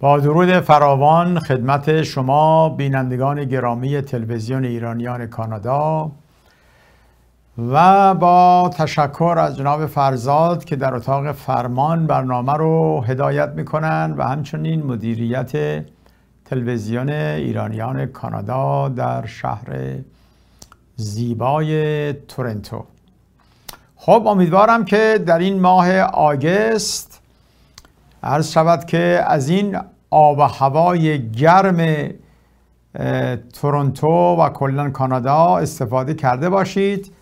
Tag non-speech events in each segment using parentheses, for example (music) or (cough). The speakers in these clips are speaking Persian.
با درود فراوان خدمت شما بینندگان گرامی تلویزیون ایرانیان کانادا و با تشکر از جناب فرزاد که در اتاق فرمان برنامه رو هدایت میکنن و همچنین مدیریت تلویزیون ایرانیان کانادا در شهر زیبای تورنتو خب امیدوارم که در این ماه آگست عرض شود که از این آب و هوای گرم تورنتو و کلا کانادا استفاده کرده باشید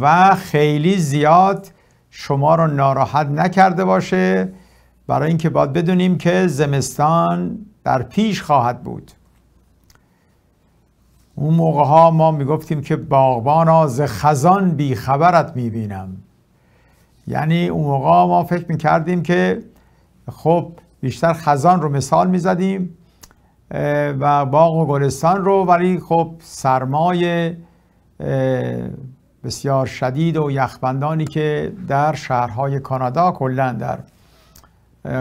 و خیلی زیاد شما رو ناراحت نکرده باشه برای اینکه باید بدونیم که زمستان در پیش خواهد بود اون موقع ها ما میگفتیم که باغبان ز خزان بیخبرت میبینم یعنی اون موقع ما فکر میکردیم که خب بیشتر خزان رو مثال میزدیم و باغ و گلستان رو ولی خب سرمای بسیار شدید و یخبندانی که در شهرهای کانادا کلا در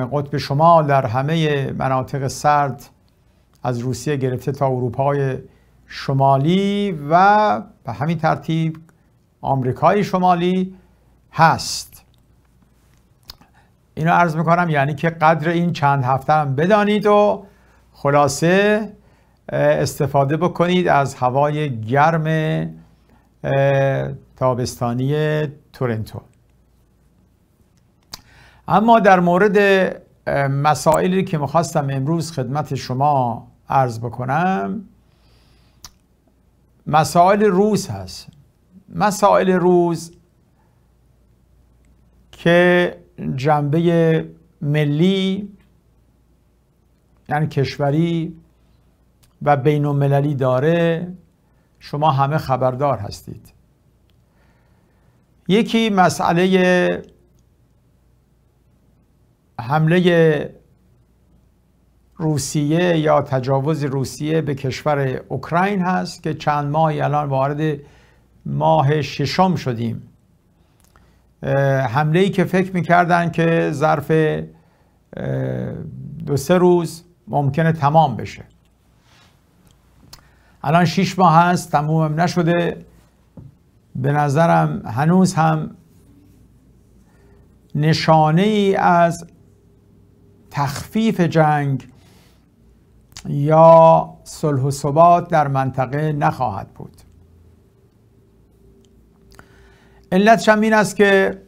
قطب شمال در همه مناطق سرد از روسیه گرفته تا اروپای شمالی و به همین ترتیب آمریکای شمالی هست اینو عرض میکنم یعنی که قدر این چند هفته هم بدانید و خلاصه استفاده بکنید از هوای گرم تابستانی تورنتو اما در مورد مسائلی که میخواستم امروز خدمت شما عرض بکنم مسائل روز هست مسائل روز که جنبه ملی یعنی کشوری و بین المللی داره شما همه خبردار هستید یکی مسئله حمله روسیه یا تجاوز روسیه به کشور اوکراین هست که چند ماهی الان وارد ماه ششم شدیم حمله ای که فکر میکردن که ظرف دو سه روز ممکنه تمام بشه الان شیش ماه هست تمومم نشده به نظرم هنوز هم نشانه ای از تخفیف جنگ یا صلح و ثبات در منطقه نخواهد بود علتش هم این است که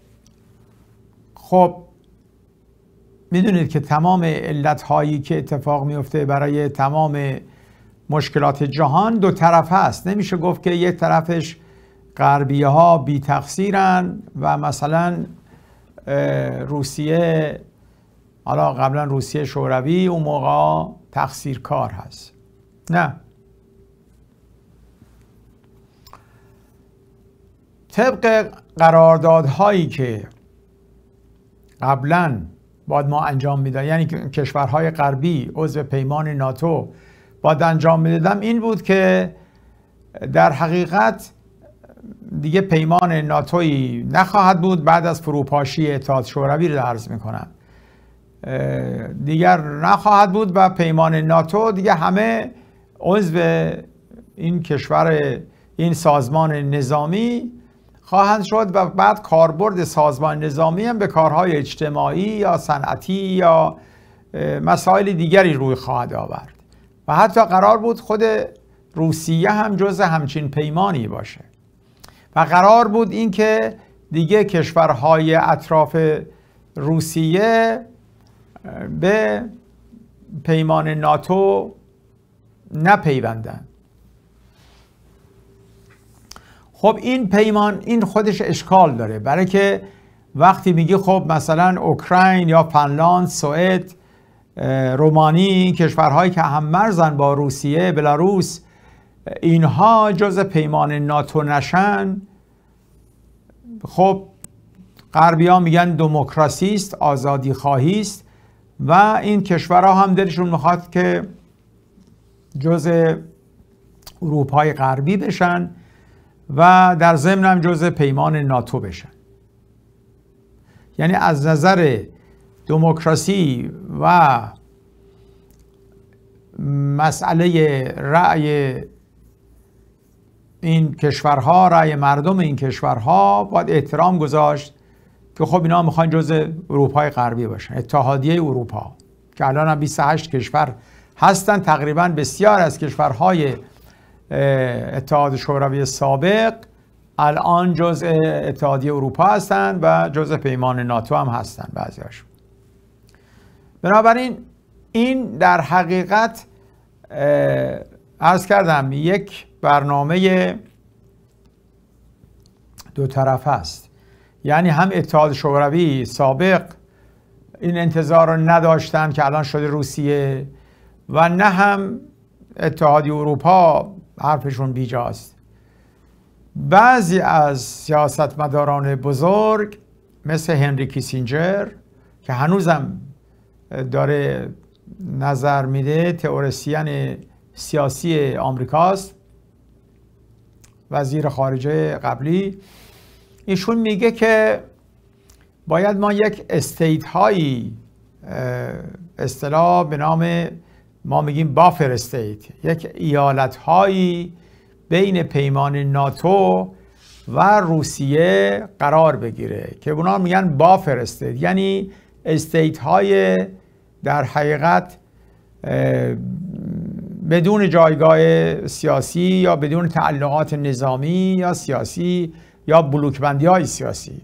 خب میدونید که تمام علت هایی که اتفاق میفته برای تمام مشکلات جهان دو طرف هست نمیشه گفت که یک طرفش غربیه ها بی تقصیرن و مثلا روسیه حالا قبلا روسیه شوروی اون موقع کار هست نه طبق قراردادهایی که قبلا باید ما انجام میداد یعنی کشورهای غربی عضو پیمان ناتو باید انجام میدادم این بود که در حقیقت دیگه پیمان ناتویی نخواهد بود بعد از فروپاشی اتحاد شوروی رو عرض میکنم دیگر نخواهد بود و پیمان ناتو دیگه همه عضو این کشور این سازمان نظامی خواهند شد و بعد کاربرد سازمان نظامی هم به کارهای اجتماعی یا صنعتی یا مسائل دیگری روی خواهد آورد و حتی قرار بود خود روسیه هم جز همچین پیمانی باشه و قرار بود اینکه دیگه کشورهای اطراف روسیه به پیمان ناتو نپیوندن خب این پیمان این خودش اشکال داره برای که وقتی میگی خب مثلا اوکراین یا فنلاند سوئد رومانی این کشورهایی که هم مرزن با روسیه بلاروس اینها جز پیمان ناتو نشن خب ها میگن دموکراسی است آزادی خواهی است و این کشورها هم دلشون میخواد که جز اروپای غربی بشن و در ضمن هم جزء پیمان ناتو بشن یعنی از نظر دموکراسی و مسئله رأی این کشورها رأی مردم این کشورها باید احترام گذاشت که خب اینا میخوان جزء اروپای غربی باشن اتحادیه اروپا که الان هم 28 کشور هستن تقریبا بسیار از کشورهای اتحاد شوروی سابق الان جزء اتحادیه اروپا هستند و جزء پیمان ناتو هم هستند هاشون بنابراین این در حقیقت عرض کردم یک برنامه دو طرف است یعنی هم اتحاد شوروی سابق این انتظار رو نداشتن که الان شده روسیه و نه هم اتحادی اروپا حرفشون بیجاست بعضی از سیاستمداران بزرگ مثل هنری کیسینجر که هنوزم داره نظر میده تئوریسین سیاسی آمریکاست وزیر خارجه قبلی ایشون میگه که باید ما یک استیت هایی اصطلاح به نام ما میگیم بافر استیت یک ایالت هایی بین پیمان ناتو و روسیه قرار بگیره که اونا میگن بافر استیت یعنی استیت های در حقیقت بدون جایگاه سیاسی یا بدون تعلقات نظامی یا سیاسی یا بلوکبندی های سیاسی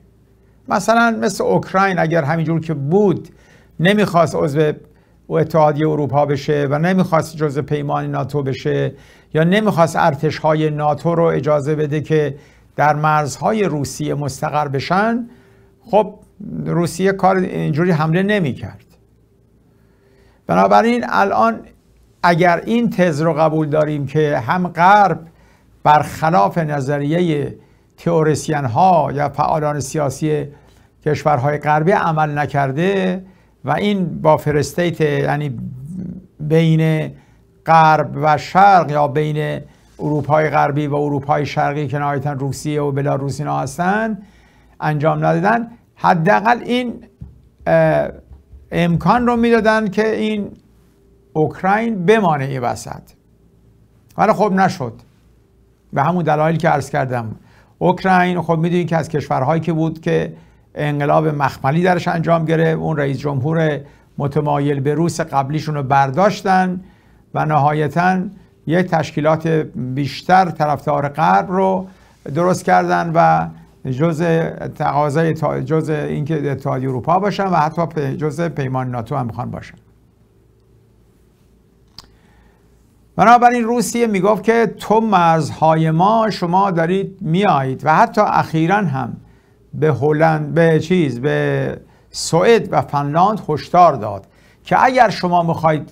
مثلا مثل اوکراین اگر همینجور که بود نمیخواست عضو و اتحادیه اروپا بشه و نمیخواست جزء پیمان ناتو بشه یا نمیخواست ارتش های ناتو رو اجازه بده که در مرزهای روسیه مستقر بشن خب روسیه کار اینجوری حمله نمیکرد بنابراین الان اگر این تز رو قبول داریم که هم غرب برخلاف نظریه تئوریسین ها یا فعالان سیاسی کشورهای غربی عمل نکرده و این با فرستیت یعنی بین غرب و شرق یا بین اروپای غربی و اروپای شرقی که نهایتا روسیه و بلاروس اینا هستن انجام ندادن حداقل این امکان رو میدادن که این اوکراین بمانه این وسط ولی خب نشد به همون دلایلی که عرض کردم اوکراین خب میدونید که از کشورهایی که بود که انقلاب مخملی درش انجام گرفت اون رئیس جمهور متمایل به روس قبلیشون رو برداشتن و نهایتا یک تشکیلات بیشتر طرفدار غرب رو درست کردن و جز تقاضای جز اینکه تا اروپا باشن و حتی جز پیمان ناتو هم میخوان باشن بنابراین روسیه میگفت که تو مرزهای ما شما دارید میایید و حتی اخیرا هم به هلند به چیز به سوئد و فنلاند هشدار داد که اگر شما میخواید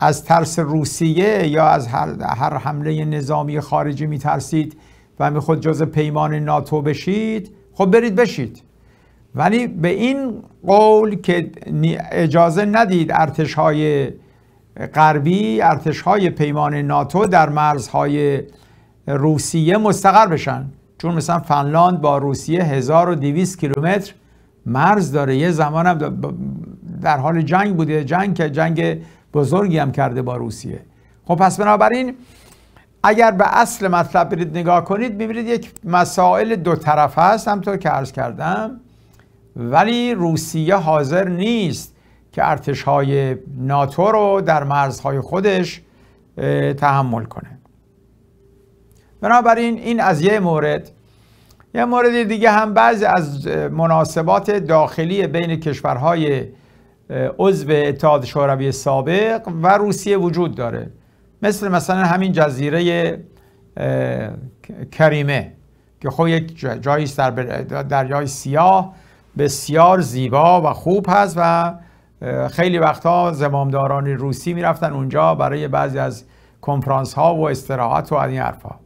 از ترس روسیه یا از هر, هر حمله نظامی خارجی میترسید و میخواد جز پیمان ناتو بشید خب برید بشید ولی به این قول که اجازه ندید ارتش های غربی ارتش های پیمان ناتو در مرزهای روسیه مستقر بشن چون مثلا فنلاند با روسیه 1200 کیلومتر مرز داره یه زمان هم در حال جنگ بوده جنگ که جنگ بزرگی هم کرده با روسیه خب پس بنابراین اگر به اصل مطلب برید نگاه کنید میبینید یک مسائل دو طرف هست همطور که عرض کردم ولی روسیه حاضر نیست که ارتش های ناتو رو در مرزهای خودش تحمل کنه بنابراین این از یه مورد یه مورد دیگه هم بعضی از مناسبات داخلی بین کشورهای عضو اتحاد شوروی سابق و روسیه وجود داره مثل مثلا همین جزیره کریمه که خب یک جایی در دریای سیاه بسیار زیبا و خوب هست و خیلی وقتها زمامداران روسی میرفتن اونجا برای بعضی از کنفرانس ها و استراحت و این حرفها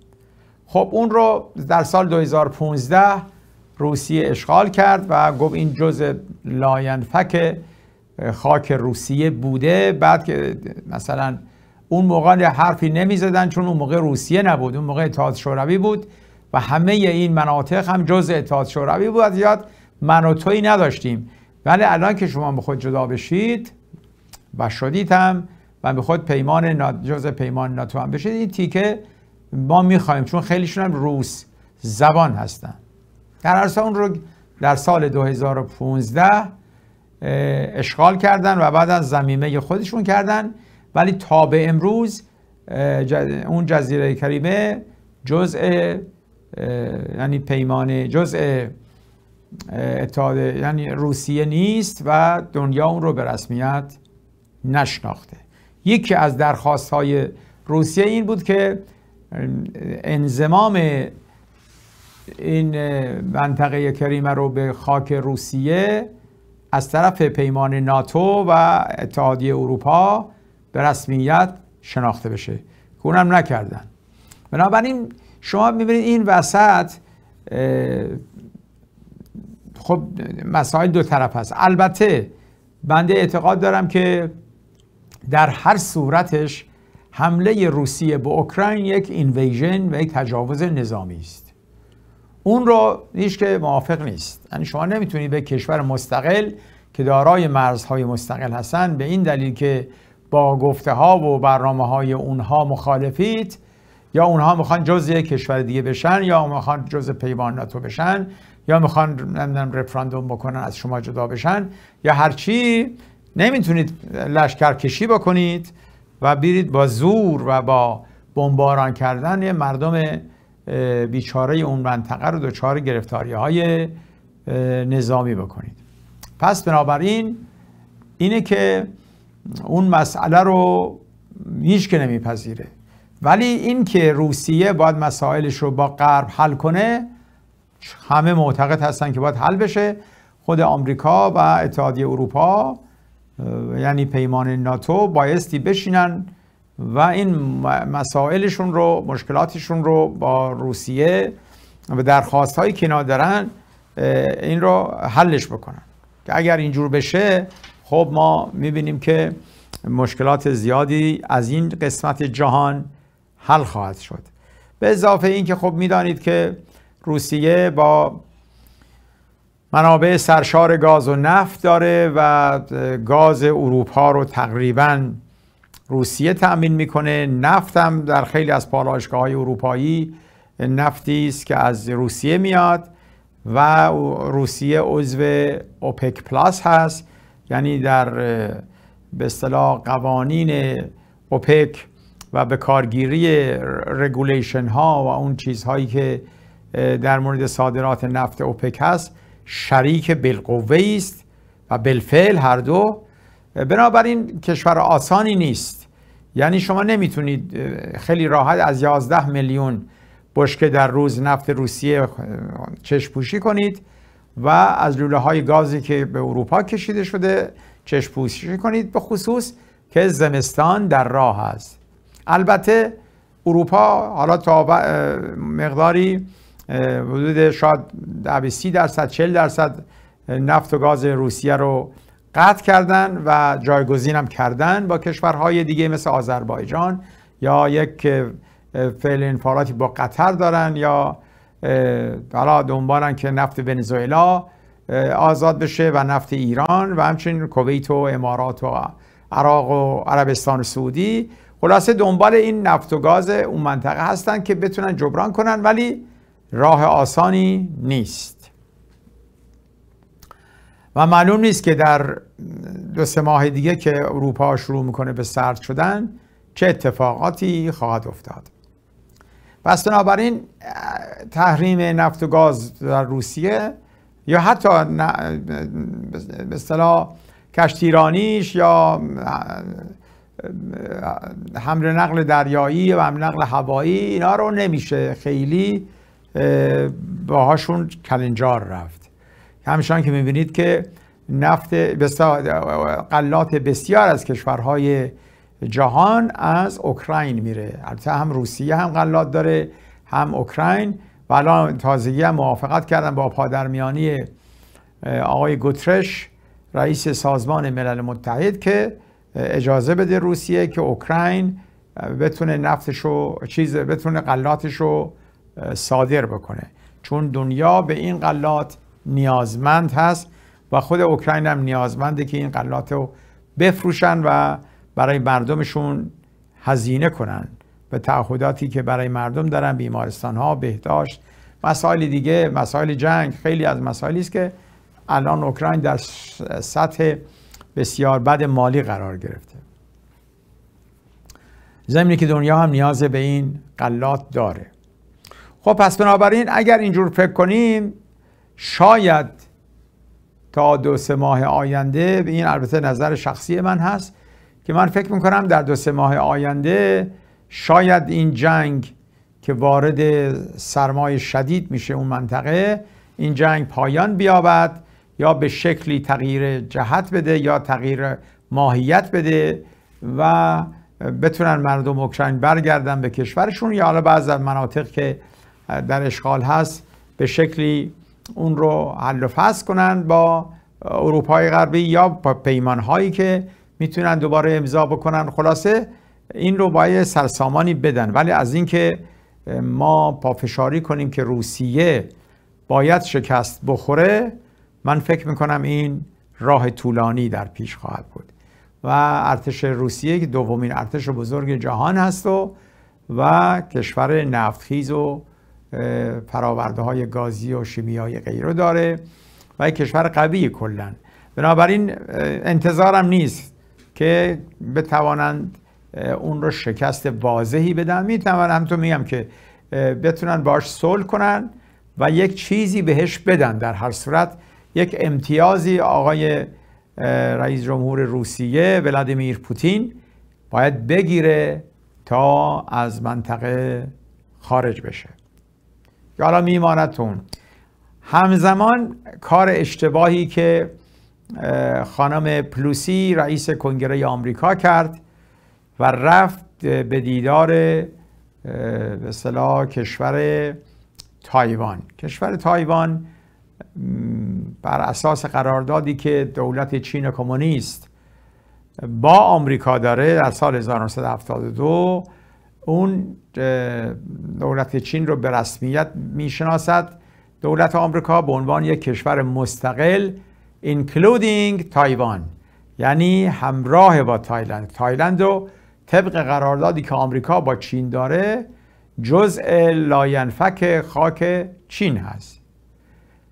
خب اون رو در سال 2015 روسیه اشغال کرد و گفت این جز لاینفک خاک روسیه بوده بعد که مثلا اون موقع حرفی زدن چون اون موقع روسیه نبود اون موقع اتحاد شوروی بود و همه این مناطق هم جز اتحاد شوروی بود یاد من و نداشتیم ولی الان که شما به خود جدا بشید و شدید هم و به خود پیمان جز پیمان ناتو هم بشید این تیکه ما میخوایم چون خیلیشون هم روس زبان هستن در عرصه اون رو در سال 2015 اشغال کردن و بعد از زمیمه خودشون کردن ولی تا به امروز اون جزیره کریمه جزء یعنی پیمان جزء اتحاد یعنی روسیه نیست و دنیا اون رو به رسمیت نشناخته یکی از درخواست های روسیه این بود که انزمام این منطقه کریمه رو به خاک روسیه از طرف پیمان ناتو و اتحادیه اروپا به رسمیت شناخته بشه که نکردن بنابراین شما میبینید این وسط خب مسائل دو طرف هست البته بنده اعتقاد دارم که در هر صورتش حمله روسیه به اوکراین یک اینویژن و یک تجاوز نظامی است اون رو هیچ که موافق نیست یعنی شما نمیتونید به کشور مستقل که دارای مرزهای مستقل هستن به این دلیل که با گفته ها و برنامه های اونها مخالفید یا اونها میخوان جز یک کشور دیگه بشن یا میخوان جز پیمان ناتو بشن یا میخوان نمیدونم رفراندوم بکنن از شما جدا بشن یا هرچی نمیتونید لشکرکشی بکنید و بیرید با زور و با بمباران کردن مردم بیچاره اون منطقه رو دچار گرفتاری های نظامی بکنید پس بنابراین اینه که اون مسئله رو هیچ که نمیپذیره ولی این که روسیه باید مسائلش رو با غرب حل کنه همه معتقد هستن که باید حل بشه خود آمریکا و اتحادیه اروپا یعنی پیمان ناتو بایستی بشینن و این مسائلشون رو مشکلاتشون رو با روسیه و درخواست هایی که دارن این رو حلش بکنن که اگر اینجور بشه خب ما میبینیم که مشکلات زیادی از این قسمت جهان حل خواهد شد به اضافه اینکه خب میدانید که روسیه با منابع سرشار گاز و نفت داره و گاز اروپا رو تقریبا روسیه تأمین میکنه نفت هم در خیلی از پالایشگاه های اروپایی نفتی است که از روسیه میاد و روسیه عضو اوپک پلاس هست یعنی در به اصطلاح قوانین اوپک و به کارگیری رگولیشن ها و اون چیزهایی که در مورد صادرات نفت اوپک هست شریک بالقوه است و بالفعل هر دو بنابراین کشور آسانی نیست یعنی شما نمیتونید خیلی راحت از 11 میلیون بشکه در روز نفت روسیه چشم کنید و از لوله های گازی که به اروپا کشیده شده چشم پوشی کنید به خصوص که زمستان در راه است البته اروپا حالا تا مقداری حدود شاید 30 درصد 40 درصد نفت و گاز روسیه رو قطع کردن و جایگزین هم کردن با کشورهای دیگه مثل آذربایجان یا یک فعل انفاراتی با قطر دارن یا حالا دنبالن که نفت ونزوئلا آزاد بشه و نفت ایران و همچنین کویت و امارات و عراق و عربستان و سعودی خلاصه دنبال این نفت و گاز اون منطقه هستن که بتونن جبران کنن ولی راه آسانی نیست و معلوم نیست که در دو سه ماه دیگه که اروپا شروع میکنه به سرد شدن چه اتفاقاتی خواهد افتاد پس بنابراین تحریم نفت و گاز در روسیه یا حتی به اصطلاح کشتیرانیش یا حمل نقل دریایی و حمل نقل هوایی اینا رو نمیشه خیلی باهاشون کلنجار رفت همچنان که میبینید که نفت قلات بسیار از کشورهای جهان از اوکراین میره البته هم روسیه هم قلات داره هم اوکراین و الان تازگی هم موافقت کردن با پادرمیانی آقای گوترش رئیس سازمان ملل متحد که اجازه بده روسیه که اوکراین بتونه نفتشو چیز بتونه قلاتشو رو صادر بکنه چون دنیا به این قلات نیازمند هست و خود اوکراین هم نیازمنده که این غلات رو بفروشن و برای مردمشون هزینه کنن به تعهداتی که برای مردم دارن بیمارستان ها بهداشت مسائل دیگه مسائل جنگ خیلی از مسائلی است که الان اوکراین در سطح بسیار بد مالی قرار گرفته زمینی که دنیا هم نیاز به این قلات داره خب پس بنابراین اگر اینجور فکر کنیم شاید تا دو سه ماه آینده به این البته نظر شخصی من هست که من فکر میکنم در دو سه ماه آینده شاید این جنگ که وارد سرمایه شدید میشه اون منطقه این جنگ پایان بیابد یا به شکلی تغییر جهت بده یا تغییر ماهیت بده و بتونن مردم اوکراین برگردن به کشورشون یا حالا بعض از مناطق که در اشغال هست به شکلی اون رو حل و فصل کنند با اروپای غربی یا با پیمان هایی که میتونن دوباره امضا بکنن خلاصه این رو باید سرسامانی بدن ولی از اینکه ما پافشاری کنیم که روسیه باید شکست بخوره من فکر میکنم این راه طولانی در پیش خواهد بود و ارتش روسیه که دومین ارتش بزرگ جهان هست و و کشور نفتخیز و فراورده های گازی و شیمیایی غیره داره و یک کشور قوی کلا بنابراین انتظارم نیست که بتوانند اون رو شکست واضحی بدن هم تو میگم که بتونن باش صلح کنن و یک چیزی بهش بدن در هر صورت یک امتیازی آقای رئیس جمهور روسیه ولادیمیر پوتین باید بگیره تا از منطقه خارج بشه حالا میماندتون همزمان کار اشتباهی که خانم پلوسی رئیس کنگره آمریکا کرد و رفت به دیدار به کشور تایوان کشور تایوان بر اساس قراردادی که دولت چین کمونیست با آمریکا داره در سال 1972 اون دولت چین رو به رسمیت میشناسد دولت آمریکا به عنوان یک کشور مستقل including تایوان یعنی همراه با تایلند تایلند رو طبق قراردادی که آمریکا با چین داره جزء لاینفک خاک چین هست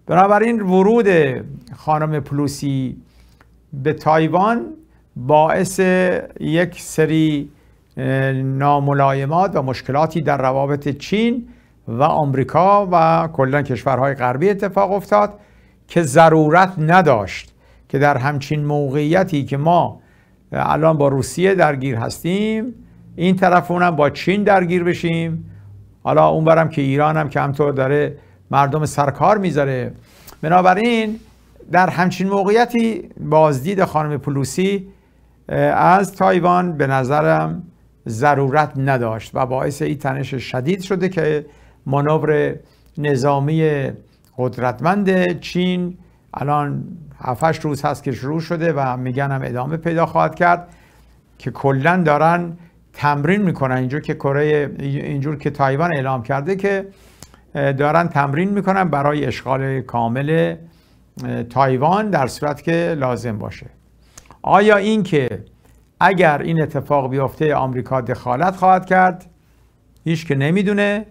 بنابراین ورود خانم پلوسی به تایوان باعث یک سری ناملایمات و مشکلاتی در روابط چین و آمریکا و کلا کشورهای غربی اتفاق افتاد که ضرورت نداشت که در همچین موقعیتی که ما الان با روسیه درگیر هستیم این طرف اونم با چین درگیر بشیم حالا اون برم که ایران هم که همطور داره مردم سرکار میذاره بنابراین در همچین موقعیتی بازدید خانم پلوسی از تایوان به نظرم ضرورت نداشت و باعث این تنش شدید شده که مانور نظامی قدرتمند چین الان 7 روز هست که شروع شده و میگن هم ادامه پیدا خواهد کرد که کلا دارن تمرین میکنن اینجور که کره اینجور که تایوان اعلام کرده که دارن تمرین میکنن برای اشغال کامل تایوان در صورت که لازم باشه آیا این که اگر این اتفاق بیفته آمریکا دخالت خواهد کرد هیچ که نمیدونه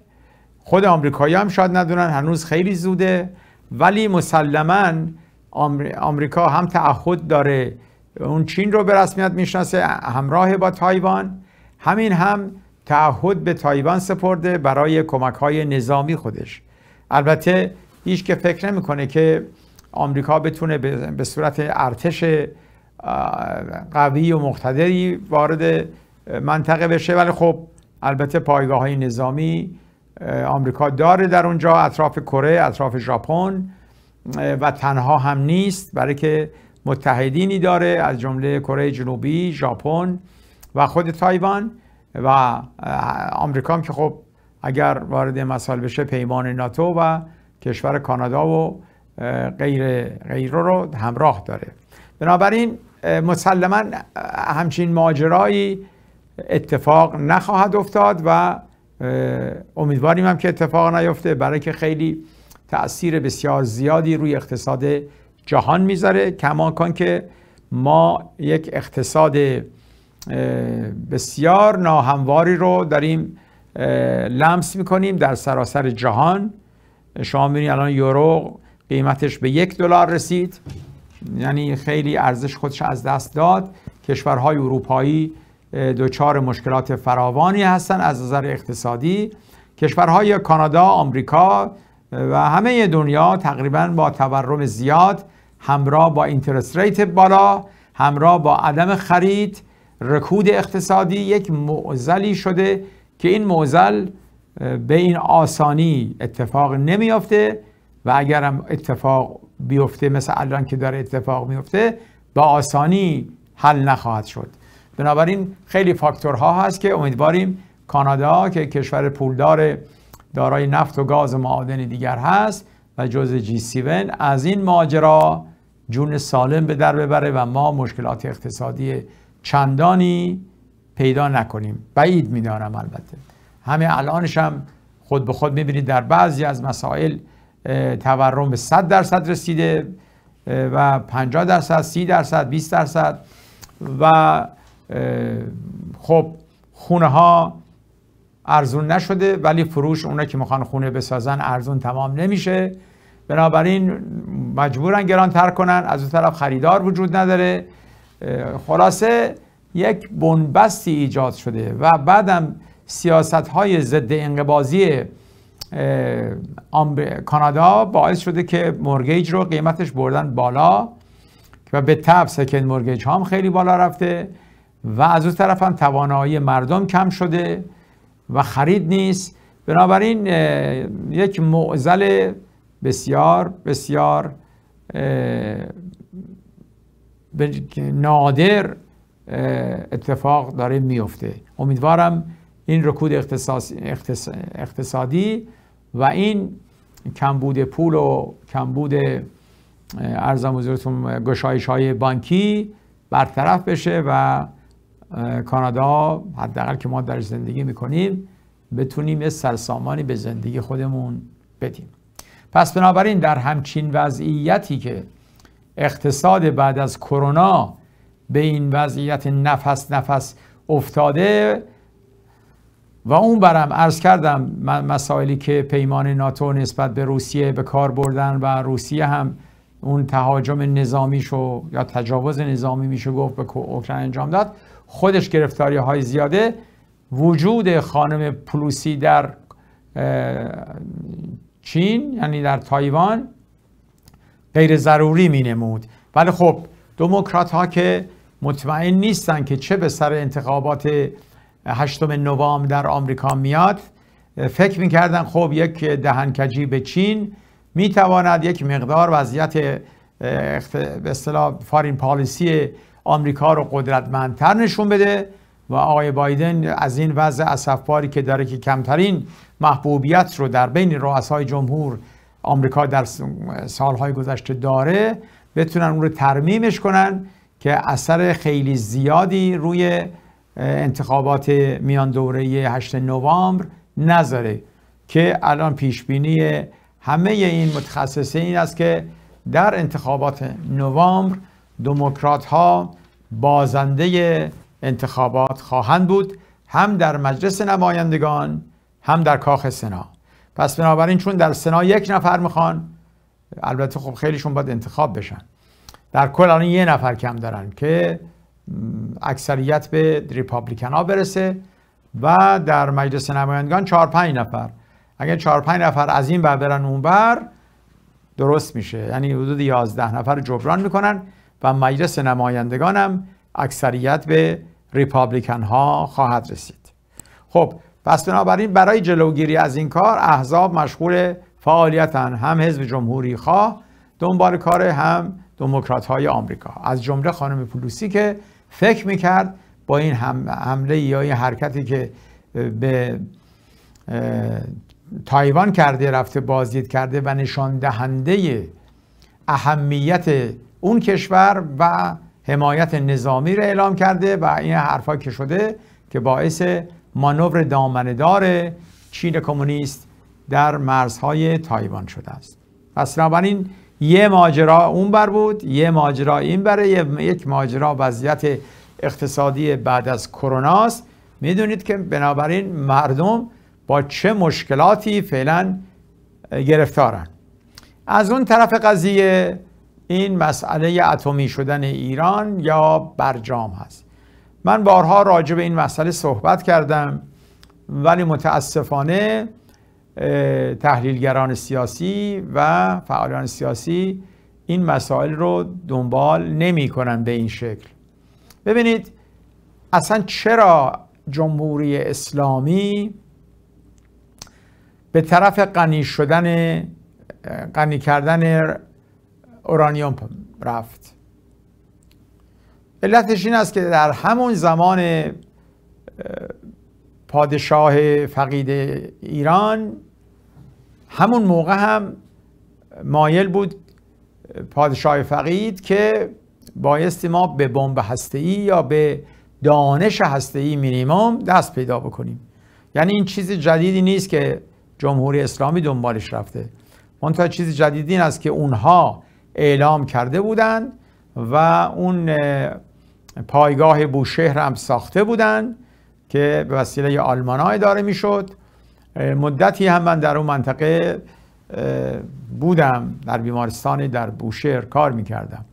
خود آمریکایی هم شاید ندونن هنوز خیلی زوده ولی مسلما آمریکا هم تعهد داره اون چین رو به رسمیت میشناسه همراه با تایوان همین هم تعهد به تایوان سپرده برای کمک های نظامی خودش البته هیچ که فکر نمیکنه که آمریکا بتونه به صورت ارتش قوی و مقتدری وارد منطقه بشه ولی خب البته پایگاه های نظامی آمریکا داره در اونجا اطراف کره اطراف ژاپن و تنها هم نیست برای که متحدینی داره از جمله کره جنوبی ژاپن و خود تایوان و آمریکا که خب اگر وارد مسائل بشه پیمان ناتو و کشور کانادا و غیر غیره رو همراه داره بنابراین مسلما همچین ماجرایی اتفاق نخواهد افتاد و امیدواریم هم که اتفاق نیفته برای که خیلی تاثیر بسیار زیادی روی اقتصاد جهان میذاره کماکان که ما یک اقتصاد بسیار ناهمواری رو داریم لمس میکنیم در سراسر جهان شما میبینید الان یورو قیمتش به یک دلار رسید یعنی خیلی ارزش خودش از دست داد کشورهای اروپایی دچار مشکلات فراوانی هستند از نظر اقتصادی کشورهای کانادا، آمریکا و همه دنیا تقریبا با تورم زیاد همراه با اینترست ریت بالا همراه با عدم خرید رکود اقتصادی یک معزلی شده که این معزل به این آسانی اتفاق نمیافته و اگر اتفاق بیفته مثل الان که داره اتفاق میفته به آسانی حل نخواهد شد بنابراین خیلی فاکتورها هست که امیدواریم کانادا که کشور پولدار دارای نفت و گاز و معادن دیگر هست و جز جی 7 از این ماجرا جون سالم به در ببره و ما مشکلات اقتصادی چندانی پیدا نکنیم بعید میدانم البته همه الانش هم خود به خود میبینید در بعضی از مسائل تورم به 100 درصد رسیده و 50 درصد 30 درصد 20 درصد و خب خونه ها ارزون نشده ولی فروش اونا که میخوان خونه بسازن ارزون تمام نمیشه بنابراین مجبورن گرانتر کنن از اون طرف خریدار وجود نداره خلاصه یک بنبستی ایجاد شده و بعدم سیاست های ضد انقبازی کانادا باعث شده که مورگیج رو قیمتش بردن بالا و به تب سکن مورگیج هم خیلی بالا رفته و از اون طرف هم توانایی مردم کم شده و خرید نیست بنابراین یک معزل بسیار بسیار نادر اتفاق داره میفته امیدوارم این رکود اقتصادی و این کمبود پول و کمبود ارزم حضورتون گشایش های بانکی برطرف بشه و کانادا حداقل که ما در زندگی میکنیم بتونیم یه سرسامانی به زندگی خودمون بدیم پس بنابراین در همچین وضعیتی که اقتصاد بعد از کرونا به این وضعیت نفس نفس افتاده و اون برم عرض کردم مسائلی که پیمان ناتو نسبت به روسیه به کار بردن و روسیه هم اون تهاجم نظامی شو یا تجاوز نظامی میشه گفت به اوکراین انجام داد خودش گرفتاری های زیاده وجود خانم پلوسی در چین یعنی در تایوان غیر ضروری می نمود ولی خب دموکرات ها که مطمئن نیستن که چه به سر انتخابات هشتم نوامبر در آمریکا میاد فکر میکردن خب یک دهنکجی به چین میتواند یک مقدار وضعیت به اصطلاح فارین پالیسی آمریکا رو قدرتمندتر نشون بده و آقای بایدن از این وضع اسفباری که داره که کمترین محبوبیت رو در بین رؤسای جمهور آمریکا در سالهای گذشته داره بتونن اون رو ترمیمش کنن که اثر خیلی زیادی روی انتخابات میان دوره 8 نوامبر نذاره که الان پیش بینی همه این متخصصین این است که در انتخابات نوامبر دموکرات ها بازنده انتخابات خواهند بود هم در مجلس نمایندگان هم در کاخ سنا پس بنابراین چون در سنا یک نفر میخوان البته خب خیلیشون باید انتخاب بشن در کل الان یه نفر کم دارن که اکثریت به ریپابلیکن ها برسه و در مجلس نمایندگان 4 5 نفر اگر 4 5 نفر از این بر برن اون بر درست میشه یعنی حدود 11 نفر جبران میکنن و مجلس نمایندگان هم اکثریت به ریپابلیکن ها خواهد رسید خب پس بنابراین برای جلوگیری از این کار احزاب مشغول فعالیتن هم حزب جمهوری خواه دنبال کار هم دموکرات های آمریکا از جمله خانم پولوسی که فکر میکرد با این حمله یا این حرکتی که به تایوان کرده رفته بازدید کرده و نشان دهنده اهمیت اون کشور و حمایت نظامی رو اعلام کرده و این حرفا که شده که باعث مانور دامندار چین کمونیست در مرزهای تایوان شده است پس این یه ماجرا اون بر بود یه ماجرا این بره یک ماجرا وضعیت اقتصادی بعد از کرونا است میدونید که بنابراین مردم با چه مشکلاتی فعلا گرفتارن از اون طرف قضیه این مسئله اتمی شدن ایران یا برجام هست من بارها راجع به این مسئله صحبت کردم ولی متاسفانه تحلیلگران سیاسی و فعالان سیاسی این مسائل رو دنبال نمی به این شکل ببینید اصلا چرا جمهوری اسلامی به طرف غنی شدن غنی کردن اورانیوم رفت علتش این است که در همون زمان پادشاه فقید ایران همون موقع هم مایل بود پادشاه فقید که بایستی ما به بمب ای یا به دانش ای مینیمم دست پیدا بکنیم یعنی این چیز جدیدی نیست که جمهوری اسلامی دنبالش رفته منتها چیز جدیدی این است که اونها اعلام کرده بودند و اون پایگاه بوشهر هم ساخته بودند که به وسیله داره اداره میشد مدتی هم من در اون منطقه بودم در بیمارستانی در بوشهر کار میکردم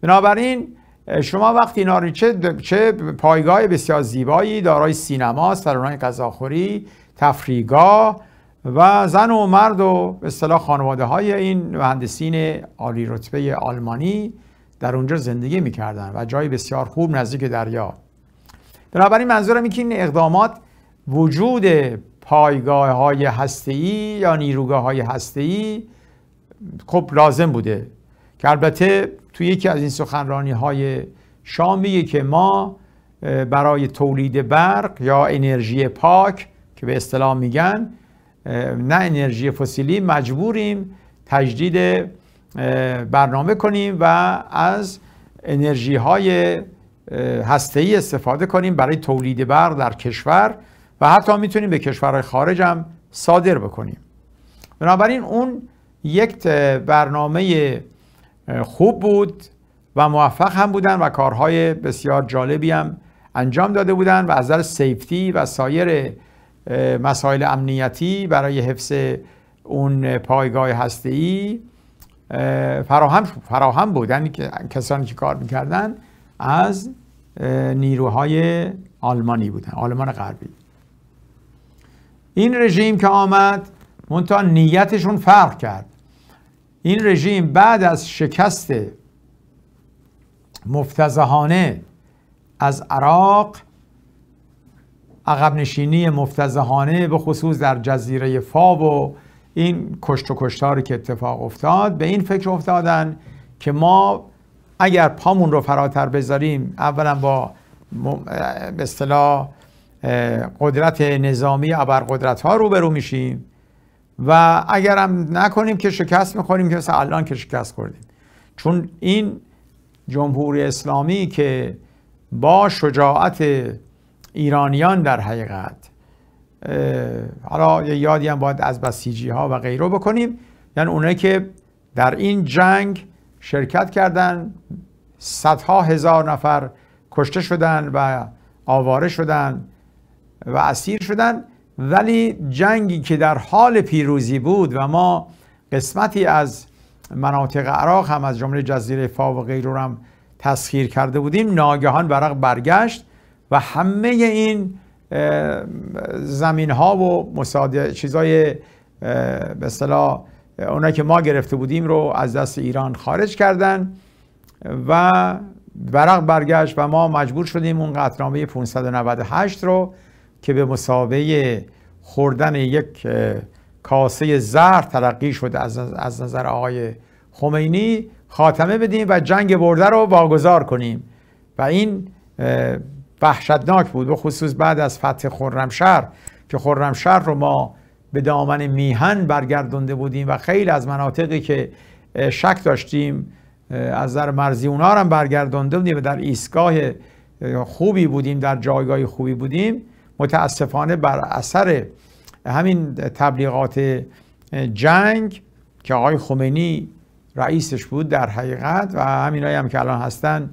بنابراین شما وقتی اینا چه, پایگاه بسیار زیبایی دارای سینما، سرانای غذاخوری، تفریگاه و زن و مرد و به اصطلاح خانواده های این مهندسین عالی رتبه آلمانی در اونجا زندگی میکردن و جای بسیار خوب نزدیک دریا بنابراین منظورم اینکه این اقدامات وجود پایگاه های هسته‌ای یا نیروگاه های هسته‌ای خب لازم بوده که البته توی یکی از این سخنرانی های شام که ما برای تولید برق یا انرژی پاک که به اصطلاح میگن نه انرژی فسیلی مجبوریم تجدید برنامه کنیم و از انرژی های ای استفاده کنیم برای تولید برق در کشور و حتی میتونیم به کشورهای خارج هم صادر بکنیم بنابراین اون یک برنامه خوب بود و موفق هم بودن و کارهای بسیار جالبی هم انجام داده بودن و از نظر سیفتی و سایر مسائل امنیتی برای حفظ اون پایگاه هسته‌ای فراهم فراهم بود یعنی کسانی که کار میکردن از نیروهای آلمانی بودن آلمان غربی این رژیم که آمد منتها نیتشون فرق کرد این رژیم بعد از شکست مفتزهانه از عراق عقب نشینی مفتزهانه به خصوص در جزیره فاو و این کشت و کشتاری که اتفاق افتاد به این فکر افتادن که ما اگر پامون رو فراتر بذاریم اولا با به اصطلاح قدرت نظامی قدرت ها روبرو میشیم و اگرم نکنیم که شکست میخوریم که مثل الان که شکست خوردیم چون این جمهوری اسلامی که با شجاعت ایرانیان در حقیقت حالا یه یادی هم باید از بسیجی ها و غیره بکنیم یعنی اونایی که در این جنگ شرکت کردند صدها هزار نفر کشته شدن و آواره شدن و اسیر شدن ولی جنگی که در حال پیروزی بود و ما قسمتی از مناطق عراق هم از جمله جزیره فا و غیره هم تسخیر کرده بودیم ناگهان ورق برگشت و همه این زمین ها و مساعد چیزای به اصطلاح اونا که ما گرفته بودیم رو از دست ایران خارج کردن و ورق برگشت و ما مجبور شدیم اون قطنامه 598 رو که به مسابقه خوردن یک کاسه زر تلقی شده از نظر آقای خمینی خاتمه بدیم و جنگ برده رو واگذار کنیم و این وحشتناک بود و خصوص بعد از فتح خرمشهر که خرمشهر رو ما به دامن میهن برگردونده بودیم و خیلی از مناطقی که شک داشتیم از در مرزی اونا هم برگردونده بودیم و در ایستگاه خوبی بودیم در جایگاه خوبی بودیم متاسفانه بر اثر همین تبلیغات جنگ که آقای خمینی رئیسش بود در حقیقت و همینایی هم که الان هستن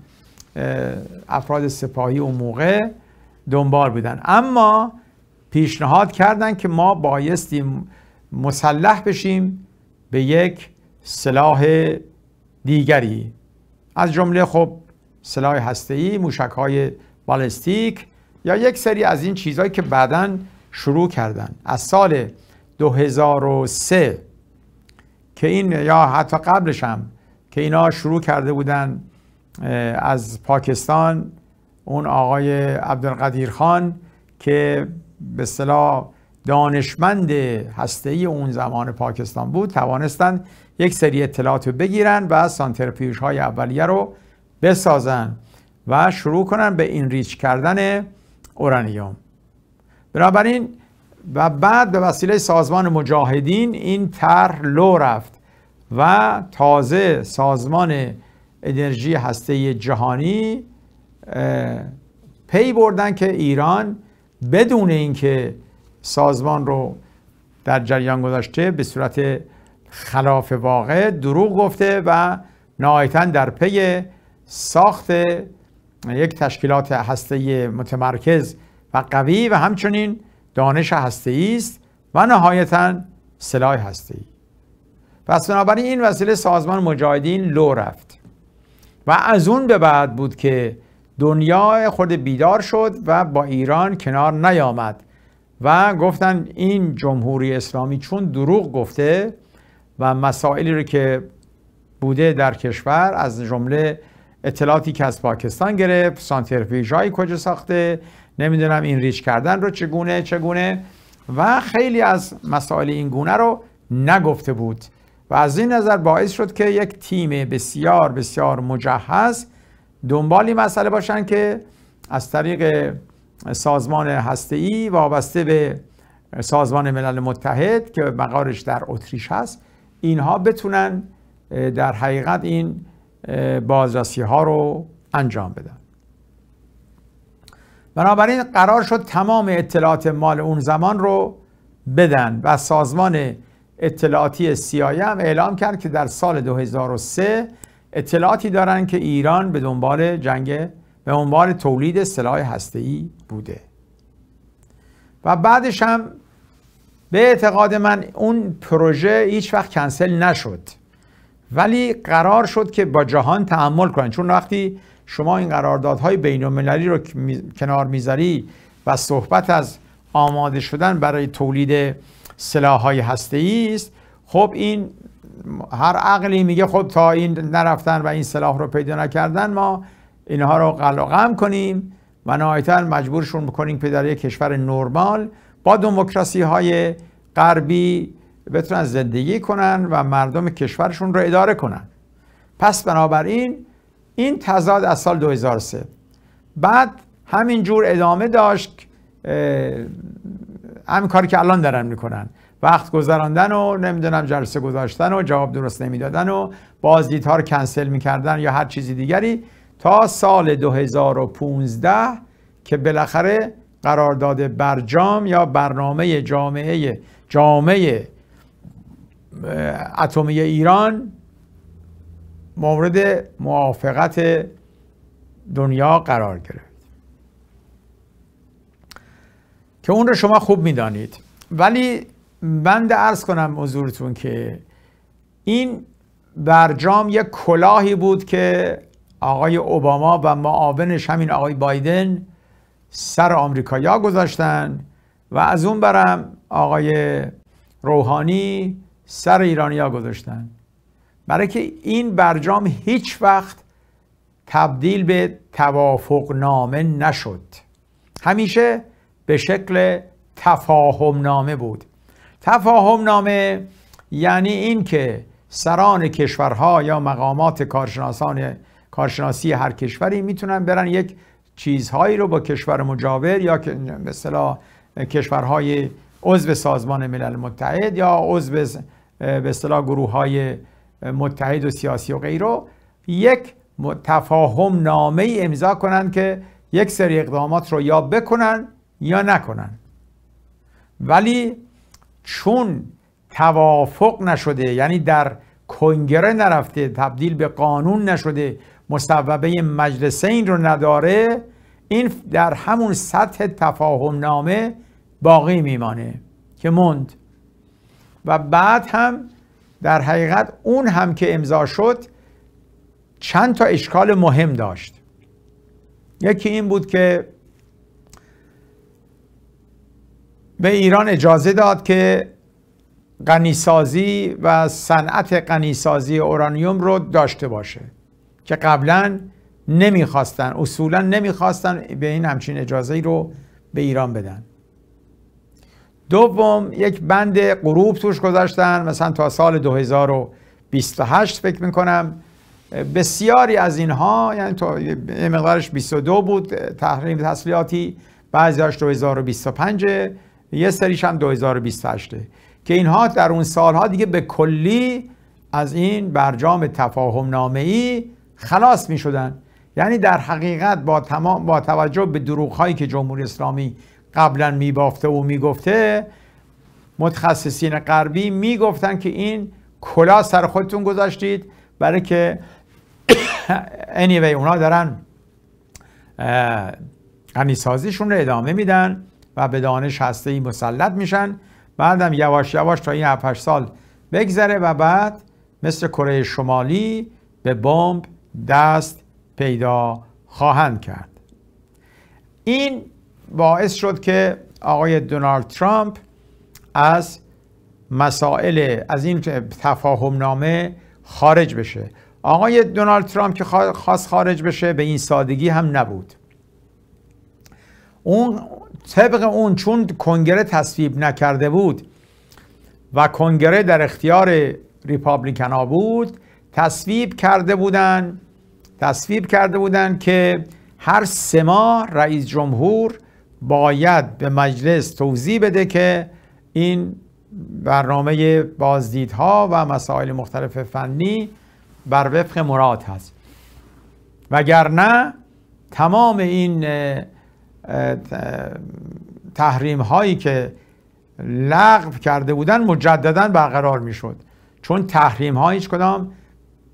افراد سپاهی اون موقع دنبال بودن اما پیشنهاد کردند که ما بایستی مسلح بشیم به یک سلاح دیگری از جمله خب سلاح هسته‌ای موشک های بالستیک یا یک سری از این چیزهایی که بعدا شروع کردن از سال 2003 که این یا حتی قبلش هم که اینا شروع کرده بودن از پاکستان اون آقای عبدالقدیر خان که به صلاح دانشمند ای اون زمان پاکستان بود توانستند یک سری اطلاعات رو بگیرن و سانترفیوژ های اولیه رو بسازن و شروع کنن به این ریچ کردن اورانیوم بنابراین و بعد به وسیله سازمان مجاهدین این طرح لو رفت و تازه سازمان انرژی هسته جهانی پی بردن که ایران بدون اینکه سازمان رو در جریان گذاشته به صورت خلاف واقع دروغ گفته و نهایتا در پی ساخت یک تشکیلات هسته متمرکز و قوی و همچنین دانش هسته است و نهایتا سلاح هسته ای پس بنابراین این وسیله سازمان مجاهدین لو رفت و از اون به بعد بود که دنیا خود بیدار شد و با ایران کنار نیامد و گفتن این جمهوری اسلامی چون دروغ گفته و مسائلی رو که بوده در کشور از جمله اطلاعاتی که از پاکستان گرفت سانترفیژهایی کجا ساخته نمیدونم این ریچ کردن رو چگونه چگونه و خیلی از مسائل این گونه رو نگفته بود و از این نظر باعث شد که یک تیم بسیار بسیار مجهز دنبال این مسئله باشن که از طریق سازمان هسته‌ای وابسته به سازمان ملل متحد که مقارش در اتریش هست اینها بتونن در حقیقت این بازرسی ها رو انجام بدن بنابراین قرار شد تمام اطلاعات مال اون زمان رو بدن و سازمان اطلاعاتی سیایی هم اعلام کرد که در سال 2003 اطلاعاتی دارن که ایران به دنبال جنگ به عنوان تولید سلاح هسته‌ای بوده و بعدش هم به اعتقاد من اون پروژه هیچ وقت کنسل نشد ولی قرار شد که با جهان تحمل کنن چون وقتی شما این قراردادهای بین رو کنار میذاری و صحبت از آماده شدن برای تولید سلاح‌های هسته‌ای است خب این هر عقلی میگه خب تا این نرفتن و این سلاح رو پیدا نکردن ما اینها رو قلقم کنیم و نهایتا مجبورشون بکنیم که در یک کشور نرمال با دموکراسی های غربی بتونن زندگی کنن و مردم کشورشون رو اداره کنن پس بنابراین این تضاد از سال 2003 بعد همین جور ادامه داشت همین کاری که الان دارن میکنن وقت گذراندن و نمیدونم جلسه گذاشتن و جواب درست نمیدادن و بازدیدها رو کنسل میکردن یا هر چیزی دیگری تا سال 2015 که بالاخره قرارداد برجام یا برنامه جامعه جامعه اتمی ایران مورد موافقت دنیا قرار گرفت که اون رو شما خوب میدانید ولی بند ارز کنم حضورتون که این برجام یک کلاهی بود که آقای اوباما و معاونش همین آقای بایدن سر آمریکایا گذاشتن و از اون برم آقای روحانی سر ایرانیا گذاشتن برای که این برجام هیچ وقت تبدیل به توافق نامه نشد همیشه به شکل تفاهم نامه بود تفاهم نامه یعنی اینکه سران کشورها یا مقامات کارشناسان کارشناسی هر کشوری میتونن برن یک چیزهایی رو با کشور مجاور یا مثلا کشورهای عضو سازمان ملل متحد یا عضو به اصطلاح گروه های متحد و سیاسی و غیره یک تفاهم نامه ای امضا کنند که یک سری اقدامات رو یا بکنن یا نکنن ولی چون توافق نشده یعنی در کنگره نرفته تبدیل به قانون نشده مصوبه مجلسین رو نداره این در همون سطح تفاهم نامه باقی میمانه که موند و بعد هم در حقیقت اون هم که امضا شد چند تا اشکال مهم داشت یکی این بود که به ایران اجازه داد که غنیسازی و صنعت غنیسازی اورانیوم رو داشته باشه که قبلا نمیخواستن اصولا نمیخواستن به این همچین اجازه رو به ایران بدن دوم یک بند غروب توش گذاشتن مثلا تا سال 2028 فکر میکنم بسیاری از اینها یعنی تا مقدارش 22 بود تحریم تسلیحاتی بعضی هاش 2025 یه سریش هم 2028 که اینها در اون سالها دیگه به کلی از این برجام تفاهم نامه ای خلاص می شدن یعنی در حقیقت با, تمام با توجه به دروغ هایی که جمهوری اسلامی قبلا می بافته و می گفته متخصصین غربی می که این کلا سر خودتون گذاشتید برای که (coughs) anyway اونا دارن قمیسازیشون رو ادامه میدن و به دانش هسته مسلط میشن بعدم یواش یواش تا این 7 سال بگذره و بعد مثل کره شمالی به بمب دست پیدا خواهند کرد این باعث شد که آقای دونالد ترامپ از مسائل از این تفاهم نامه خارج بشه آقای دونالد ترامپ که خواست خارج بشه به این سادگی هم نبود اون طبق اون چون کنگره تصویب نکرده بود و کنگره در اختیار ریپابلیکن بود تصویب کرده بودن تصویب کرده بودن که هر سه ماه رئیس جمهور باید به مجلس توضیح بده که این برنامه بازدیدها و مسائل مختلف فنی بر وفق مراد هست وگرنه تمام این تحریم هایی که لغو کرده بودن مجددا برقرار میشد چون تحریم ها هیچ کدام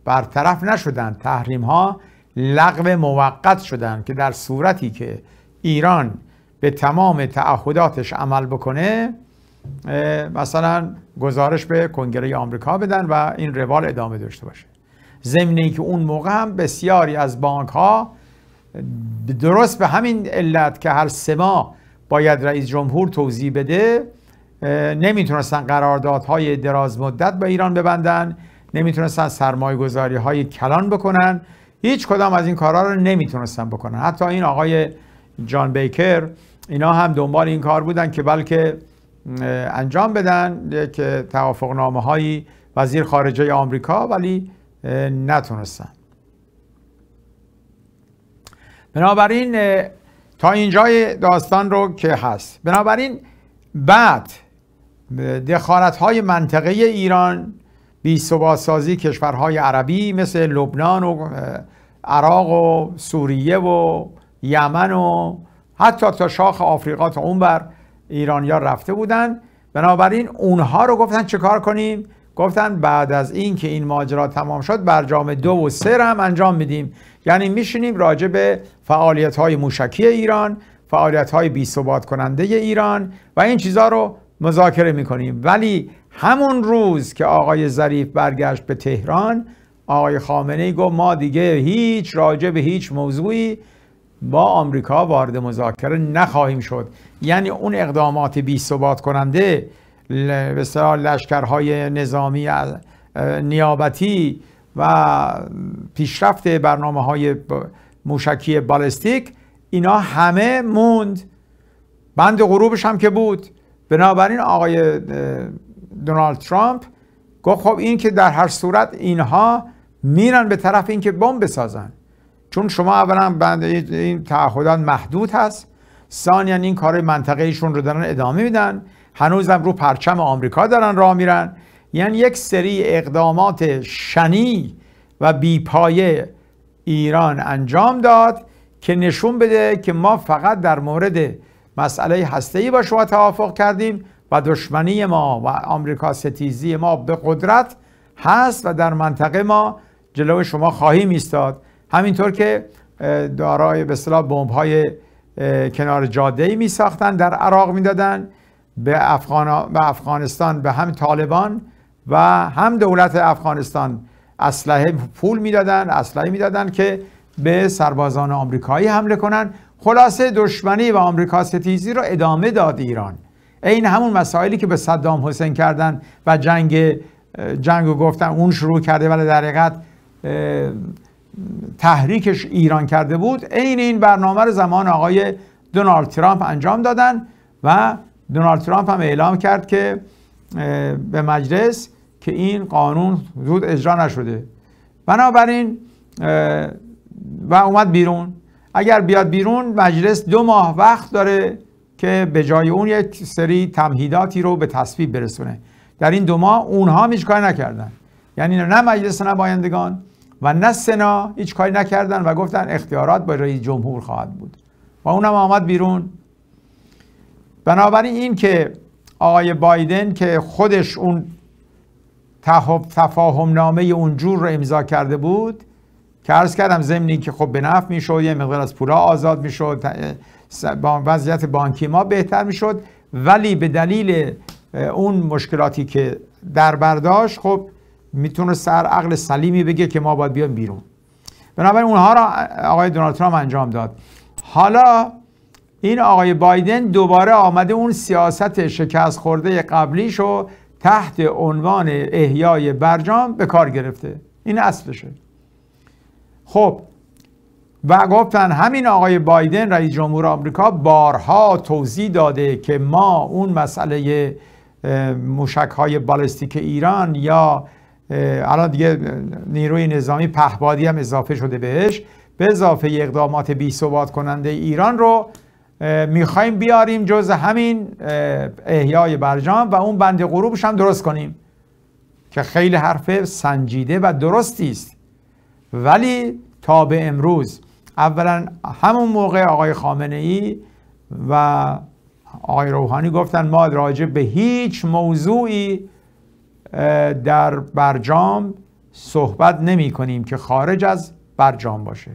برطرف نشدن تحریم ها لغو موقت شدن که در صورتی که ایران به تمام تعهداتش عمل بکنه مثلا گزارش به کنگره آمریکا بدن و این روال ادامه داشته باشه ضمن که اون موقع هم بسیاری از بانک ها درست به همین علت که هر سه ماه باید رئیس جمهور توضیح بده نمیتونستن قراردادهای دراز مدت با ایران ببندن نمیتونستن سرمایه گذاری های کلان بکنن هیچ کدام از این کارها رو نمیتونستن بکنن حتی این آقای جان بیکر اینا هم دنبال این کار بودن که بلکه انجام بدن که توافق نامه هایی وزیر خارجه آمریکا ولی نتونستن بنابراین تا اینجای داستان رو که هست بنابراین بعد دخالت های منطقه ایران بی سازی کشورهای عربی مثل لبنان و عراق و سوریه و یمن و حتی تا شاخ آفریقا تا اون بر ایرانیا رفته بودن بنابراین اونها رو گفتن کار کنیم گفتن بعد از این که این ماجرا تمام شد برجام دو و سه هم انجام میدیم یعنی میشینیم راجع به فعالیت های موشکی ایران فعالیت های بی ثبات کننده ایران و این چیزها رو مذاکره میکنیم ولی همون روز که آقای ظریف برگشت به تهران آقای خامنه ای گفت ما دیگه هیچ راجع به هیچ موضوعی با آمریکا وارد مذاکره نخواهیم شد یعنی اون اقدامات بی ثبات کننده به لشکرهای نظامی نیابتی و پیشرفت برنامه های موشکی بالستیک اینا همه موند بند غروبش هم که بود بنابراین آقای دونالد ترامپ گفت خب این که در هر صورت اینها میرن به طرف اینکه بمب بسازن چون شما اولا بند این تعهدات محدود هست ثانیا این کار منطقه ایشون رو دارن ادامه میدن هنوزم رو پرچم آمریکا دارن راه میرن یعنی یک سری اقدامات شنی و بیپایه ایران انجام داد که نشون بده که ما فقط در مورد مسئله ای با شما توافق کردیم و دشمنی ما و آمریکا ستیزی ما به قدرت هست و در منطقه ما جلو شما خواهیم ایستاد همینطور که دارای به اصطلاح بمب‌های کنار جاده ای می ساختن در عراق میدادن به, افغان... به افغانستان به هم طالبان و هم دولت افغانستان اسلحه پول میدادن اسلحه میدادن که به سربازان آمریکایی حمله کنن خلاصه دشمنی و آمریکا ستیزی رو ادامه داد ایران این همون مسائلی که به صدام حسین کردن و جنگ جنگو گفتن اون شروع کرده ولی در حقیقت تحریکش ایران کرده بود عین این برنامه رو زمان آقای دونالد ترامپ انجام دادن و دونالد ترامپ هم اعلام کرد که به مجلس که این قانون زود اجرا نشده بنابراین و اومد بیرون اگر بیاد بیرون مجلس دو ماه وقت داره که به جای اون یک سری تمهیداتی رو به تصویب برسونه در این دو ماه اونها هیچ کاری نکردن یعنی نه مجلس نمایندگان و نه سنا هیچ کاری نکردن و گفتن اختیارات با رئیس جمهور خواهد بود و اونم آمد بیرون بنابراین این که آقای بایدن که خودش اون تفاهم نامه اونجور رو امضا کرده بود که عرض کردم زمینی که خب به نفع میشد یه مقدار از پولا آزاد میشد وضعیت بانکی ما بهتر میشد ولی به دلیل اون مشکلاتی که در برداشت خب میتونه سر عقل سلیمی بگه که ما باید بیایم بیرون بنابراین اونها را آقای دونالد ترامپ انجام داد حالا این آقای بایدن دوباره آمده اون سیاست شکست خورده قبلیش رو تحت عنوان احیای برجام به کار گرفته این اصلشه خب و گفتن همین آقای بایدن رئیس جمهور آمریکا بارها توضیح داده که ما اون مسئله موشک های بالستیک ایران یا الان دیگه نیروی نظامی پهبادی هم اضافه شده بهش به اضافه اقدامات بی ثبات کننده ایران رو میخوایم بیاریم جز همین احیای برجام و اون بند غروبش هم درست کنیم که خیلی حرف سنجیده و درستی است ولی تا به امروز اولا همون موقع آقای خامنه ای و آقای روحانی گفتن ما راجع به هیچ موضوعی در برجام صحبت نمی کنیم که خارج از برجام باشه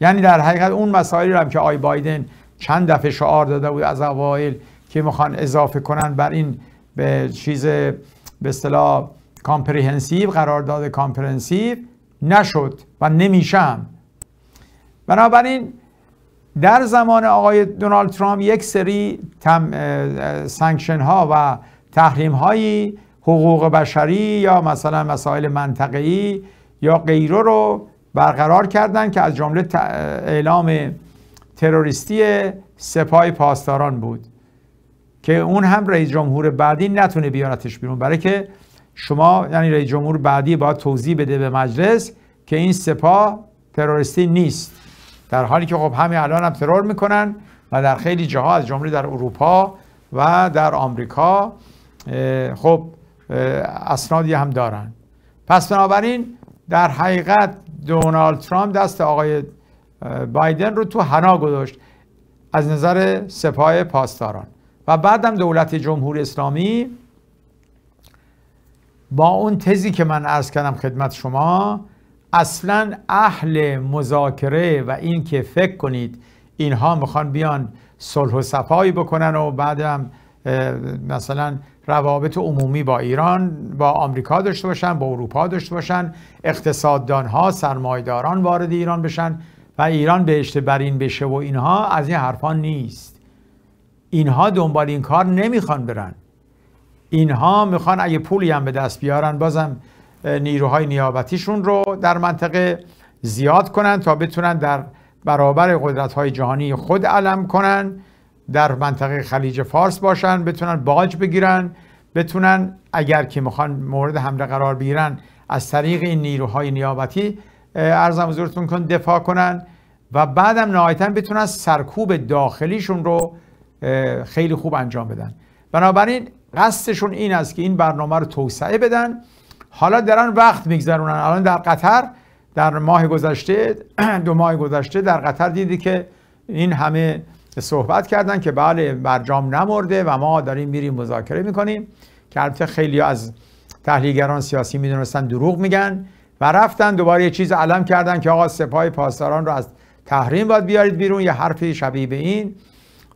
یعنی در حقیقت اون مسائلی هم که آی بایدن چند دفعه شعار داده بود از اوایل که میخوان اضافه کنن بر این به چیز به اصطلاح کامپریهنسیو قرارداد کامپرهنسیو نشد و نمیشم بنابراین در زمان آقای دونالد ترامپ یک سری تم سانکشن ها و تحریم های حقوق بشری یا مثلا مسائل منطقه‌ای یا غیره رو برقرار کردن که از جمله اعلام تروریستی سپاه پاسداران بود که اون هم رئیس جمهور بعدی نتونه بیارتش بیرون برای که شما یعنی رئیس جمهور بعدی باید توضیح بده به مجلس که این سپاه تروریستی نیست در حالی که خب همین الان هم ترور میکنن و در خیلی جاها از جمله در اروپا و در آمریکا خب اسنادی هم دارن پس بنابراین در حقیقت دونالد ترامپ دست آقای بایدن رو تو حنا گذاشت از نظر سپاه پاسداران و بعدم دولت جمهوری اسلامی با اون تزی که من عرض کردم خدمت شما اصلا اهل مذاکره و این که فکر کنید اینها میخوان بیان صلح و صفایی بکنن و بعدم مثلا روابط عمومی با ایران با آمریکا داشته باشن با اروپا داشته باشن اقتصاددان ها سرمایداران وارد ایران بشن و ایران بهشت برین بشه و اینها از این حرفا نیست اینها دنبال این کار نمیخوان برن اینها میخوان اگه پولی هم به دست بیارن بازم نیروهای نیابتیشون رو در منطقه زیاد کنن تا بتونن در برابر قدرت های جهانی خود علم کنن در منطقه خلیج فارس باشن بتونن باج بگیرن بتونن اگر که میخوان مورد حمله قرار بگیرن از طریق این نیروهای نیابتی ارزم حضورتون کن دفاع کنن و بعدم نهایتا بتونن سرکوب داخلیشون رو خیلی خوب انجام بدن بنابراین قصدشون این است که این برنامه رو توسعه بدن حالا دارن وقت میگذرونن الان در قطر در ماه گذشته (clears throat) دو ماه گذشته در قطر دیدی که این همه صحبت کردن که بله برجام نمرده و ما داریم میریم مذاکره میکنیم که البته خیلی از تحلیلگران سیاسی میدونستن دروغ میگن و رفتن دوباره یه چیز علم کردن که آقا سپاه پاسداران رو از تحریم باید بیارید بیرون یه حرفی شبیه به این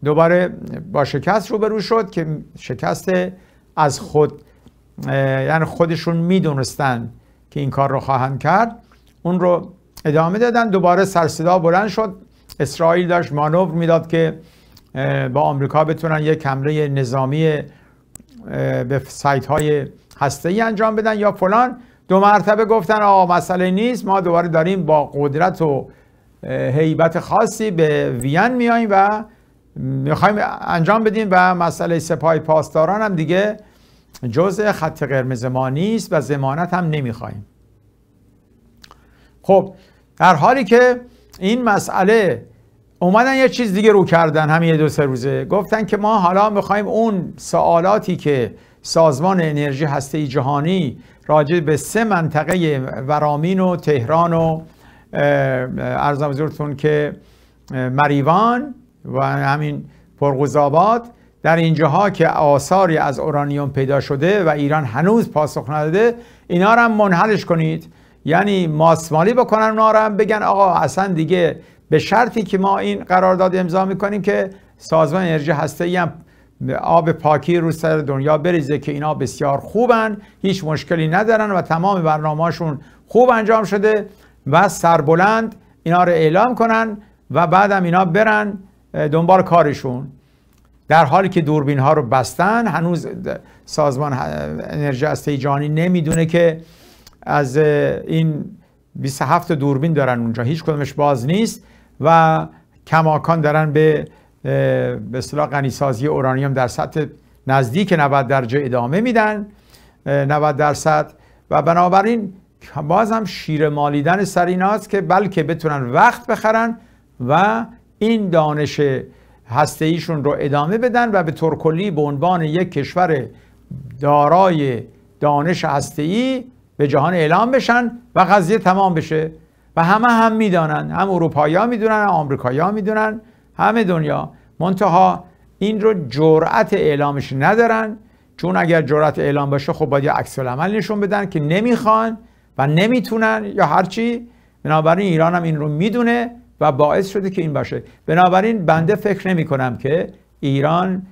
دوباره با شکست روبرو شد که شکست از خود یعنی خودشون میدونستن که این کار رو خواهند کرد اون رو ادامه دادن دوباره سرصدا بلند شد اسرائیل داشت مانور میداد که با آمریکا بتونن یک کمره نظامی به سایت های هسته ای انجام بدن یا فلان دو مرتبه گفتن آقا مسئله نیست ما دوباره داریم با قدرت و هیبت خاصی به وین میاییم و میخوایم انجام بدیم و مسئله سپاه پاسداران هم دیگه جزء خط قرمز ما نیست و زمانت هم نمیخوایم خب در حالی که این مسئله اومدن یه چیز دیگه رو کردن همین یه دو سه روزه گفتن که ما حالا میخوایم اون سوالاتی که سازمان انرژی هسته جهانی راجع به سه منطقه ورامین و تهران و ارزم که مریوان و همین پرغوزآباد در اینجاها که آثاری از اورانیوم پیدا شده و ایران هنوز پاسخ نداده اینا رو هم منحلش کنید یعنی ماسمالی بکنن اونا رو هم بگن آقا اصلا دیگه به شرطی که ما این قرارداد امضا میکنیم که سازمان انرژی هسته هم آب پاکی رو سر دنیا بریزه که اینا بسیار خوبن هیچ مشکلی ندارن و تمام برنامهاشون خوب انجام شده و سربلند اینا رو اعلام کنن و بعدم اینا برن دنبال کارشون در حالی که دوربین ها رو بستن هنوز سازمان انرژی هسته جهانی نمیدونه که از این 27 دوربین دارن اونجا هیچ کدومش باز نیست و کماکان دارن به به اصطلاح غنیسازی اورانیوم در سطح نزدیک 90 درجه ادامه میدن 90 درصد و بنابراین باز هم شیر مالیدن سر که بلکه بتونن وقت بخرن و این دانش هسته ایشون رو ادامه بدن و به طور کلی به عنوان یک کشور دارای دانش هسته ای به جهان اعلام بشن و قضیه تمام بشه و همه هم میدانن هم اروپایی ها میدونن هم آمریکایی ها میدونن همه دنیا منتها این رو جرأت اعلامش ندارن چون اگر جرأت اعلام باشه خب باید عکس العمل نشون بدن که نمیخوان و نمیتونن یا هرچی بنابراین ایران هم این رو میدونه و باعث شده که این باشه بنابراین بنده فکر نمی کنم که ایران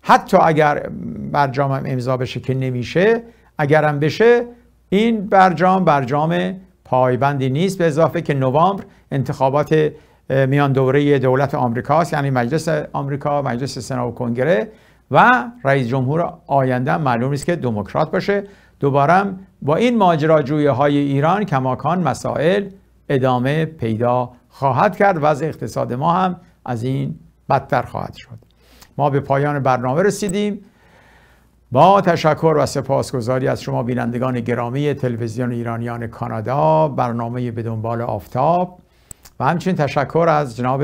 حتی اگر برجام امضا بشه که نمیشه اگرم بشه این برجام برجام پایبندی نیست به اضافه که نوامبر انتخابات میان دوره دولت آمریکاست یعنی مجلس آمریکا مجلس سنا و کنگره و رئیس جمهور آینده معلوم نیست که دموکرات باشه دوباره با این ماجراجویی‌های های ایران کماکان مسائل ادامه پیدا خواهد کرد وضع اقتصاد ما هم از این بدتر خواهد شد ما به پایان برنامه رسیدیم با تشکر و سپاسگزاری از شما بینندگان گرامی تلویزیون ایرانیان کانادا برنامه به دنبال آفتاب و همچنین تشکر از جناب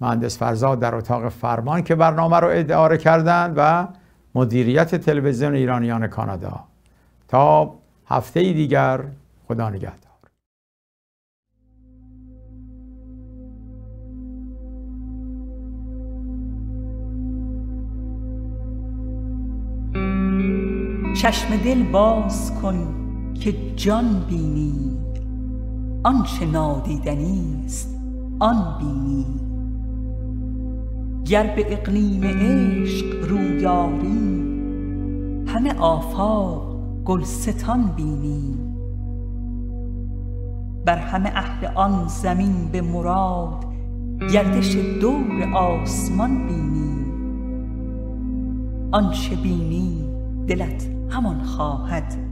مهندس فرزاد در اتاق فرمان که برنامه رو اداره کردند و مدیریت تلویزیون ایرانیان کانادا تا هفته دیگر خدا نگهدار چشم دل باز کن که جان بینی آنچه نادیدنی است آن بینی گر به اقلیم عشق رویاری همه آفاق گلستان بینی بر همه اهل آن زمین به مراد گردش دور آسمان بینی آنچه بینی دلت همان خواهد